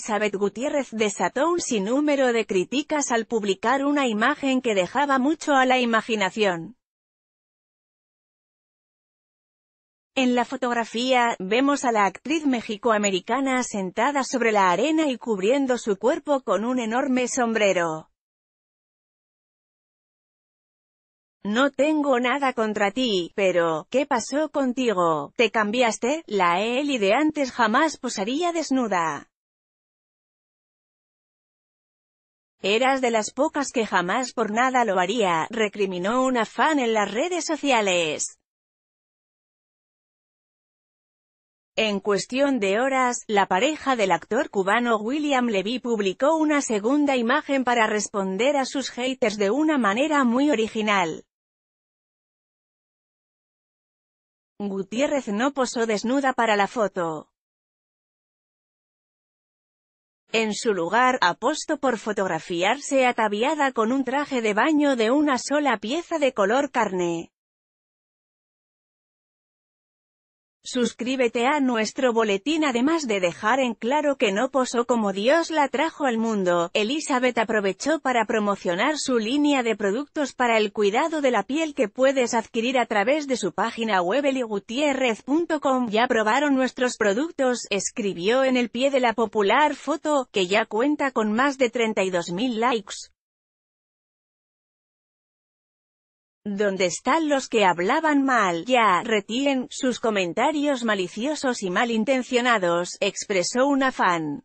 Elizabeth Gutiérrez desató un sinnúmero de críticas al publicar una imagen que dejaba mucho a la imaginación. En la fotografía, vemos a la actriz mexicoamericana sentada sobre la arena y cubriendo su cuerpo con un enorme sombrero. No tengo nada contra ti, pero, ¿qué pasó contigo? ¿Te cambiaste? La Eli de antes jamás posaría desnuda. Eras de las pocas que jamás por nada lo haría, recriminó una fan en las redes sociales. En cuestión de horas, la pareja del actor cubano William Levy publicó una segunda imagen para responder a sus haters de una manera muy original. Gutiérrez no posó desnuda para la foto. En su lugar, apostó por fotografiarse ataviada con un traje de baño de una sola pieza de color carne. Suscríbete a nuestro boletín además de dejar en claro que no posó como Dios la trajo al mundo, Elizabeth aprovechó para promocionar su línea de productos para el cuidado de la piel que puedes adquirir a través de su página web eligutierrez.com ya probaron nuestros productos, escribió en el pie de la popular foto, que ya cuenta con más de 32.000 likes. ¿Dónde están los que hablaban mal? Ya, retienen sus comentarios maliciosos y malintencionados, expresó una fan.